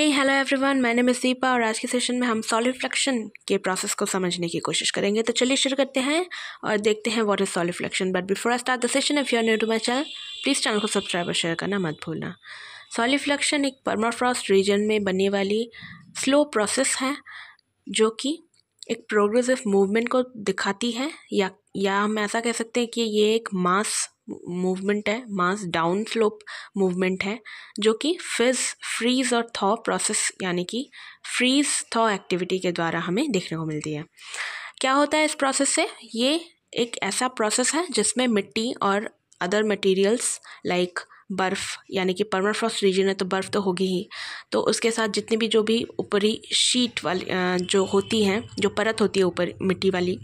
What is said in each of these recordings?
हे hello everyone मैं name सीपा और आज के सेशन में हम सॉलिफ्लेक्शन के प्रोसेस को समझने की कोशिश करेंगे तो चलिए शुरू करते हैं और देखते हैं what is solifluction but before I start the session if you are new to my channel please channel को सब्सक्राइब और शेयर करना मत भूलना सॉलिफ्लेक्शन एक परमाफ्रॉस्ट रीजन में बनने वाली स्लो प्रोसेस है जो कि एक प्रोग्रेसिव मूवमेंट को दिखाती है या या हम ऐसा कह सकते हैं कि ये एक मास मूवमेंट है मास डाउन स्लोप मूवमेंट है जो कि फिज फ्रीज और थॉ प्रोसेस यानी कि फ्रीज थॉ एक्टिविटी के द्वारा हमें देखने को मिलती है क्या होता है इस प्रोसेस से ये एक ऐसा प्रोसेस है जिसमें मिट्टी और अदर मटेरियल्स लाइक बर्फ़ यानी कि परमाफ्रॉस्ट रीजन है तो बर्फ़ तो होगी ही तो उसके साथ जितनी भी जो भी ऊपरी शीट वाली जो होती हैं जो परत होती है ऊपर मिट्टी वाली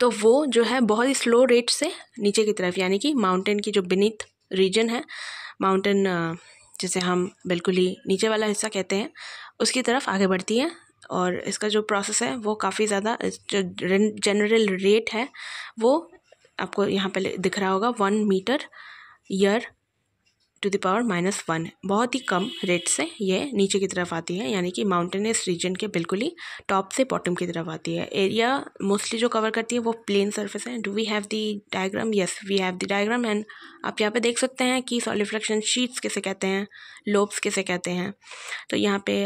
तो वो जो है बहुत ही स्लो रेट से नीचे की तरफ यानी कि माउंटेन की जो बिनित रीजन है माउंटेन जिसे हम बिल्कुल ही नीचे वाला हिस्सा कहते हैं उसकी तरफ आगे बढ़ती है और इसका जो प्रोसेस है वो काफ़ी ज़्यादा जो जनरल रेट है वो आपको यहाँ पहले दिख रहा होगा one metre year to the power minus one बहुत ही कम रेट से ये नीचे की तरफ आती है यानी कि माउंटेनियस रीजन के बिल्कुल ही टॉप से बॉटम की तरफ आती है एरिया मोस्टली जो कवर करती है वो प्लेन सर्फेस है do we have the diagram yes we have the diagram and आप यहाँ पे देख सकते हैं कि सॉलिफ्लेक्शन शीट्स कैसे कहते हैं लोब्स कैसे कहते हैं तो यहाँ पे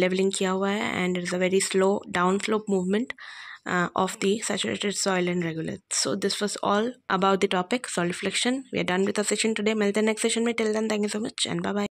लेवलिंग uh, किया हुआ है and it's a very slow down slope movement uh, of the saturated soil and regolith. so this was all about the topic soil reflection we are done with our session today Melt the next session we till then thank you so much and bye bye